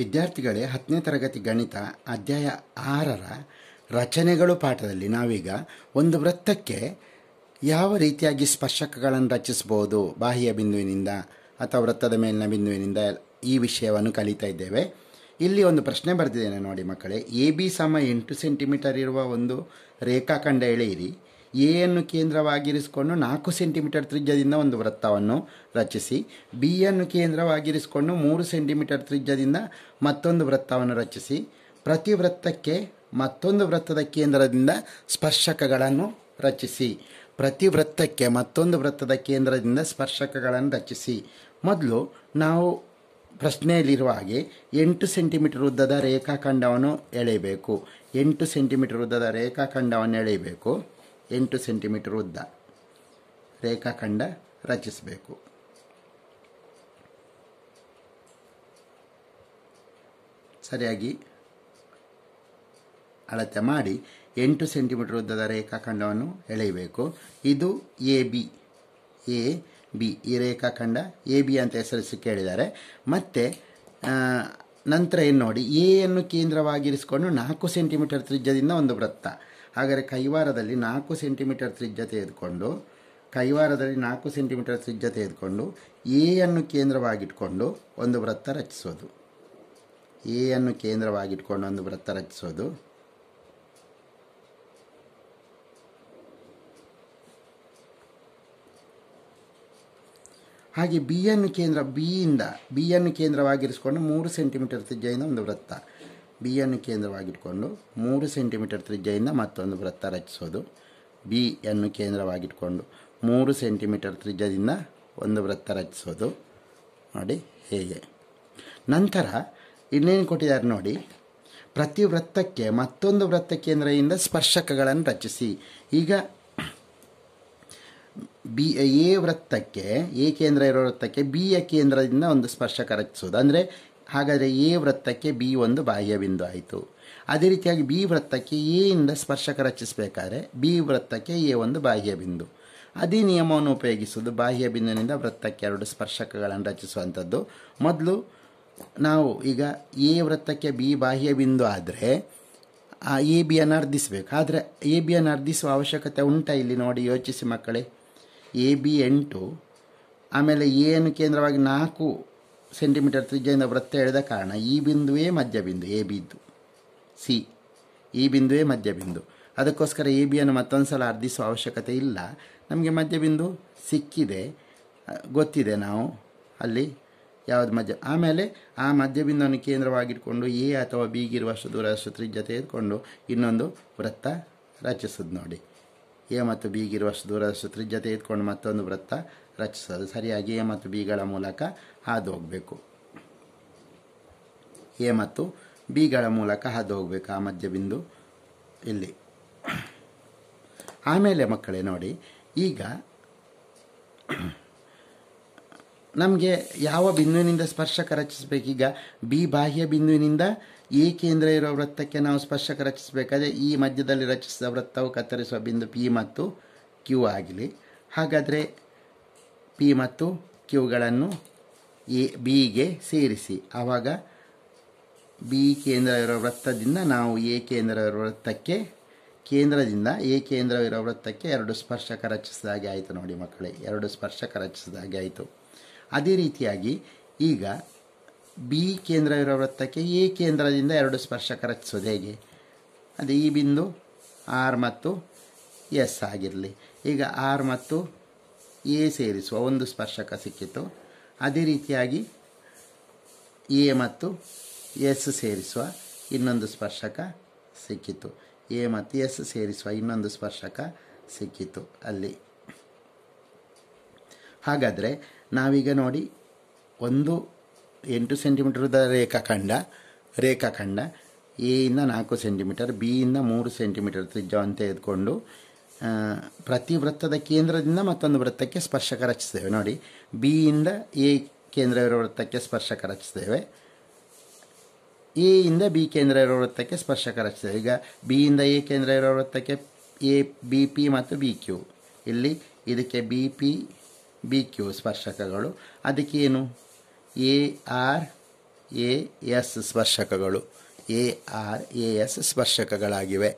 ವಿದ್ಯಾರ್ಥಿಗಳೇ ಹತ್ತನೇ ತರಗತಿ ಗಣಿತ ಅಧ್ಯಾಯ ಆರರ ರಚನೆಗಳು ಪಾಠದಲ್ಲಿ ನಾವೀಗ ಒಂದು ವೃತ್ತಕ್ಕೆ ಯಾವ ರೀತಿಯಾಗಿ ಸ್ಪರ್ಶಕಗಳನ್ನು ರಚಿಸ್ಬೋದು ಬಾಹ್ಯ ಬಿಂದುವಿನಿಂದ ಅಥವಾ ವೃತ್ತದ ಮೇಲಿನ ಬಿಂದುವಿನಿಂದ ಈ ವಿಷಯವನ್ನು ಕಲಿತಾ ಇದ್ದೇವೆ ಇಲ್ಲಿ ಒಂದು ಪ್ರಶ್ನೆ ಬರೆದಿದ್ದೇನೆ ನೋಡಿ ಮಕ್ಕಳೇ ಎ ಬಿ ಸಮ ಎಂಟು ಸೆಂಟಿಮೀಟರ್ ಇರುವ ಒಂದು ರೇಖಾಖಂಡ ಎಳೆಯಿರಿ ಎಯನ್ನು ಕೇಂದ್ರವಾಗಿರಿಸಿಕೊಂಡು ನಾಲ್ಕು ಸೆಂಟಿಮೀಟರ್ ತ್ರಿಜ್ಯದಿಂದ ಒಂದು ವೃತ್ತವನ್ನು ರಚಿಸಿ ಬಿಯನ್ನು ಕೇಂದ್ರವಾಗಿರಿಸಿಕೊಂಡು ಮೂರು ಸೆಂಟಿಮೀಟರ್ ತ್ರಿಜ್ಯದಿಂದ ಮತ್ತೊಂದು ವೃತ್ತವನ್ನು ರಚಿಸಿ ಪ್ರತಿ ವೃತ್ತಕ್ಕೆ ಮತ್ತೊಂದು ವೃತ್ತದ ಕೇಂದ್ರದಿಂದ ಸ್ಪರ್ಶಕಗಳನ್ನು ರಚಿಸಿ ಪ್ರತಿ ವೃತ್ತಕ್ಕೆ ಮತ್ತೊಂದು ವೃತ್ತದ ಕೇಂದ್ರದಿಂದ ಸ್ಪರ್ಶಕಗಳನ್ನು ರಚಿಸಿ ಮೊದಲು ನಾವು ಪ್ರಶ್ನೆಯಲ್ಲಿರುವ ಹಾಗೆ ಎಂಟು ಸೆಂಟಿಮೀಟರ್ ಉದ್ದದ ರೇಖಾಖಂಡವನ್ನು ಎಳೆಯಬೇಕು ಎಂಟು ಸೆಂಟಿಮೀಟರ್ ಉದ್ದದ ರೇಖಾಖಂಡವನ್ನು ಎಳೆಯಬೇಕು ಎಂಟು ಸೆಂಟಿಮೀಟರ್ ಉದ್ದ ರೇಖಾಖಂಡ ರಚಿಸಬೇಕು ಸರಿಯಾಗಿ ಅಳತೆ ಮಾಡಿ ಎಂಟು ಸೆಂಟಿಮೀಟರ್ ಉದ್ದದ ರೇಖಾಖಂಡವನ್ನು ಎಳೆಯಬೇಕು ಇದು ಎ ಬಿ ಎ ಬಿ ಈ ರೇಖಾಖಂಡ ಎ ಬಿ ಅಂತ ಹೆಸರಿಸಿ ಕೇಳಿದ್ದಾರೆ ಮತ್ತು ನಂತರ ಏನು ನೋಡಿ ಎಯನ್ನು ಕೇಂದ್ರವಾಗಿರಿಸಿಕೊಂಡು ನಾಲ್ಕು ಸೆಂಟಿಮೀಟರ್ ತ್ರಿಜ್ಯದಿಂದ ಒಂದು ವೃತ್ತ ಹಾಗಾದರೆ ಕೈವಾರದಲ್ಲಿ ನಾಲ್ಕು ಸೆಂಟಿಮೀಟರ್ ತ್ರಿಜ್ಯ ತೆಗೆದುಕೊಂಡು ಕೈವಾರದಲ್ಲಿ ನಾಲ್ಕು ಸೆಂಟಿಮೀಟರ್ ತ್ರಿಜ್ಯ ತೆಗೆದುಕೊಂಡು ಎಯನ್ನು ಕೇಂದ್ರವಾಗಿಟ್ಕೊಂಡು ಒಂದು ವೃತ್ತ ರಚಿಸೋದು ಎಯನ್ನು ಕೇಂದ್ರವಾಗಿಟ್ಕೊಂಡು ಒಂದು ವೃತ್ತ ರಚಿಸೋದು ಹಾಗೆ ಬಿಯನ್ನು ಕೇಂದ್ರ ಬಿಯಿಂದ ಬಿಯನ್ನು ಕೇಂದ್ರವಾಗಿರಿಸಿಕೊಂಡು ಮೂರು ಸೆಂಟಿಮೀಟರ್ ತ್ರಿಜ್ಯದಿಂದ ಒಂದು ವೃತ್ತ ಬಿ ಬಿಯನ್ನು ಕೇಂದ್ರವಾಗಿಟ್ಕೊಂಡು ಮೂರು ಸೆಂಟಿಮೀಟರ್ ತ್ರಿಜ್ಯದಿಂದ ಮತ್ತೊಂದು ವೃತ್ತ ರಚಿಸೋದು ಬಿ ಬಿಯನ್ನು ಕೇಂದ್ರವಾಗಿಟ್ಕೊಂಡು ಮೂರು ಸೆಂಟಿಮೀಟರ್ ತ್ರಿಜ್ಯದಿಂದ ಒಂದು ವೃತ್ತ ರಚಿಸೋದು ನೋಡಿ ಹೇಗೆ ನಂತರ ಇನ್ನೇನು ಕೊಟ್ಟಿದ್ದಾರೆ ನೋಡಿ ಪ್ರತಿ ವೃತ್ತಕ್ಕೆ ಮತ್ತೊಂದು ವೃತ್ತ ಕೇಂದ್ರದಿಂದ ಸ್ಪರ್ಶಕಗಳನ್ನು ರಚಿಸಿ ಈಗ ಬಿ ಎ ವೃತ್ತಕ್ಕೆ ಎ ಕೇಂದ್ರ ಇರೋ ವೃತ್ತಕ್ಕೆ ಬಿ ಯ ಕೇಂದ್ರದಿಂದ ಒಂದು ಸ್ಪರ್ಶಕ ರಚಿಸೋದು ಅಂದರೆ ಹಾಗಾದರೆ ಎ ವೃತ್ತಕ್ಕೆ ಬಿ ಒಂದು ಬಾಹ್ಯ ಬಿಂದು ಆಯಿತು ಅದೇ ರೀತಿಯಾಗಿ ಬಿ ವೃತ್ತಕ್ಕೆ ಎ ಇಂದ ಸ್ಪರ್ಶಕ ರಚಿಸಬೇಕಾದ್ರೆ ಬಿ ವೃತ್ತಕ್ಕೆ ಎ ಒಂದು ಬಾಹ್ಯ ಬಿಂದು ಅದೇ ನಿಯಮವನ್ನು ಉಪಯೋಗಿಸುವುದು ಬಾಹ್ಯ ಬಿಂದುವಿನಿಂದ ವೃತ್ತಕ್ಕೆ ಎರಡು ಸ್ಪರ್ಶಕಗಳನ್ನು ರಚಿಸುವಂಥದ್ದು ಮೊದಲು ನಾವು ಈಗ ಎ ವೃತ್ತಕ್ಕೆ ಬಿ ಬಾಹ್ಯ ಬಿಂದು ಆದರೆ ಆ ಎ ಬಿಯನ್ನು ಅರ್ಧಿಸಬೇಕು ಆದರೆ ಎ ಬಿಯನ್ನು ಅರ್ಧಿಸುವ ಅವಶ್ಯಕತೆ ಉಂಟಾ ಇಲ್ಲಿ ನೋಡಿ ಯೋಚಿಸಿ ಮಕ್ಕಳೇ ಎ ಬಿ ಎಂಟು ಆಮೇಲೆ ಎ ಅನ್ನು ಕೇಂದ್ರವಾಗಿ ನಾಲ್ಕು ಸೆಂಟಿಮೀಟರ್ ತ್ರಿಜ್ಯದಿಂದ ವೃತ್ತ ಎಳೆದ ಕಾರಣ ಈ ಬಿಂದುವೇ ಮಧ್ಯಬಿಂದು ಎ ಬಿದ್ದು ಸಿ ಈ ಬಿಂದುವೇ ಮಧ್ಯಬಿಂದು ಅದಕ್ಕೋಸ್ಕರ ಎ ಬಿಯನ್ನು ಮತ್ತೊಂದು ಸಲ ಅರ್ಧಿಸುವ ಅವಶ್ಯಕತೆ ಇಲ್ಲ ನಮಗೆ ಮಧ್ಯಬಿಂದು ಸಿಕ್ಕಿದೆ ಗೊತ್ತಿದೆ ನಾವು ಅಲ್ಲಿ ಯಾವುದು ಮಧ್ಯ ಆಮೇಲೆ ಆ ಮಧ್ಯಬಿಂದುವನ್ನು ಕೇಂದ್ರವಾಗಿಟ್ಕೊಂಡು ಎ ಅಥವಾ ಬಿಗಿರುವಷ್ಟು ದೂರದಷ್ಟು ತ್ರಿಜ್ಯ ತೆಗೆದುಕೊಂಡು ಇನ್ನೊಂದು ವೃತ್ತ ರಚಿಸೋದು ನೋಡಿ ಎ ಮತ್ತು ಬಿಗಿರುವಷ್ಟು ದೂರದಷ್ಟು ತ್ರಿಜ್ಯ ತೆಗೆದುಕೊಂಡು ಮತ್ತೊಂದು ವೃತ್ತ ರಚಿಸಲು ಸರಿಯಾಗಿ ಎ ಮತ್ತು ಬಿಗಳ ಮೂಲಕ ಹಾದು ಹೋಗಬೇಕು ಎ ಮತ್ತು ಬಿಗಳ ಮೂಲಕ ಹಾದು ಹೋಗಬೇಕು ಆ ಮಧ್ಯ ಬಿಂದು ಇಲ್ಲಿ ಆಮೇಲೆ ಮಕ್ಕಳೇ ನೋಡಿ ಈಗ ನಮಗೆ ಯಾವ ಬಿಂದುವಿನಿಂದ ಸ್ಪರ್ಶಕ ರಚಿಸಬೇಕು ಈಗ ಬಿ ಬಾಹ್ಯ ಬಿಂದುವಿನಿಂದ ಎ ಕೇಂದ್ರ ಇರುವ ವೃತ್ತಕ್ಕೆ ನಾವು ಸ್ಪರ್ಶಕ ರಚಿಸಬೇಕಾದ್ರೆ ಈ ಮಧ್ಯದಲ್ಲಿ ರಚಿಸಿದ ವೃತ್ತವು ಕತ್ತರಿಸುವ ಬಿಂದು ಪಿ ಮತ್ತು ಕ್ಯೂ ಆಗಲಿ ಹಾಗಾದರೆ ಪಿ ಮತ್ತು ಕ್ಯೂಗಳನ್ನು ಎ ಬಿಗೆ ಸೇರಿಸಿ ಆವಾಗ ಬಿ ಕೇಂದ್ರ ಇರೋ ವೃತ್ತದಿಂದ ನಾವು ಎ ಕೇಂದ್ರ ಇರೋ ವೃತ್ತಕ್ಕೆ ಕೇಂದ್ರದಿಂದ ಎ ಕೇಂದ್ರವಿರೋ ವೃತ್ತಕ್ಕೆ ಎರಡು ಸ್ಪರ್ಶಕ ರಚಿಸಿದಾಗೆ ಆಯಿತು ನೋಡಿ ಮಕ್ಕಳೇ ಎರಡು ಸ್ಪರ್ಶಕ ರಚಿಸಿದಾಗೆ ಆಯಿತು ಅದೇ ರೀತಿಯಾಗಿ ಈಗ ಬಿ ಕೇಂದ್ರ ಇರೋ ವೃತ್ತಕ್ಕೆ ಎ ಕೇಂದ್ರದಿಂದ ಎರಡು ಸ್ಪರ್ಶಕ ರಚಿಸೋದು ಹೇಗೆ ಅದು ಈ ಬಿಂದು ಆರ್ ಮತ್ತು ಎಸ್ ಆಗಿರಲಿ ಈಗ ಆರ್ ಮತ್ತು ಎ ಸೇರಿಸುವ ಒಂದು ಸ್ಪರ್ಶಕ ಸಿಕ್ಕಿತು ಅದೇ ರೀತಿಯಾಗಿ ಎ ಮತ್ತು ಎಸ್ ಸೇರಿಸುವ ಇನ್ನೊಂದು ಸ್ಪರ್ಶಕ ಸಿಕ್ಕಿತು ಎ ಮತ್ತು ಎಸ್ ಸೇರಿಸುವ ಇನ್ನೊಂದು ಸ್ಪರ್ಶಕ ಸಿಕ್ಕಿತು ಅಲ್ಲಿ ಹಾಗಾದರೆ ನಾವೀಗ ನೋಡಿ ಒಂದು ಎಂಟು ಸೆಂಟಿಮೀಟರ್ದ ರೇಖಾಖಂಡ ರೇಖಾಖಂಡ ಎಯಿಂದ ನಾಲ್ಕು ಸೆಂಟಿಮೀಟರ್ ಬಿಯಿಂದ ಮೂರು ಸೆಂಟಿಮೀಟರ್ ತ್ರಿಜ್ಯವನ್ನು ತೆಗೆದುಕೊಂಡು ಪ್ರತಿ ವೃತ್ತದ ಕೇಂದ್ರದಿಂದ ಮತ್ತೊಂದು ವೃತ್ತಕ್ಕೆ ಸ್ಪರ್ಶಕ ರಚಿಸ್ತೇವೆ ನೋಡಿ ಬಿ ಇಂದ ಎ ಕೇಂದ್ರ ಇರೋ ವೃತ್ತಕ್ಕೆ ಸ್ಪರ್ಶಕ ರಚಿಸ್ತೇವೆ ಇಂದ ಬಿ ಕೇಂದ್ರ ಇರೋ ವೃತ್ತಕ್ಕೆ ಸ್ಪರ್ಶಕ ರಚಿಸ್ತೇವೆ ಈಗ ಬಿ ಇಂದ ಎ ಕೇಂದ್ರ ಇರೋ ವೃತ್ತಕ್ಕೆ ಎ ಬಿ ಪಿ ಮತ್ತು ಬಿ ಕ್ಯೂ ಇಲ್ಲಿ ಇದಕ್ಕೆ ಬಿ ಪಿ ಬಿ ಕ್ಯೂ ಸ್ಪರ್ಶಕಗಳು ಅದಕ್ಕೇನು ಎ ಆರ್ ಎ ಎಸ್ ಸ್ಪರ್ಶಕಗಳು ಎ ಆರ್ ಎ ಎಸ್ ಸ್ಪರ್ಶಕಗಳಾಗಿವೆ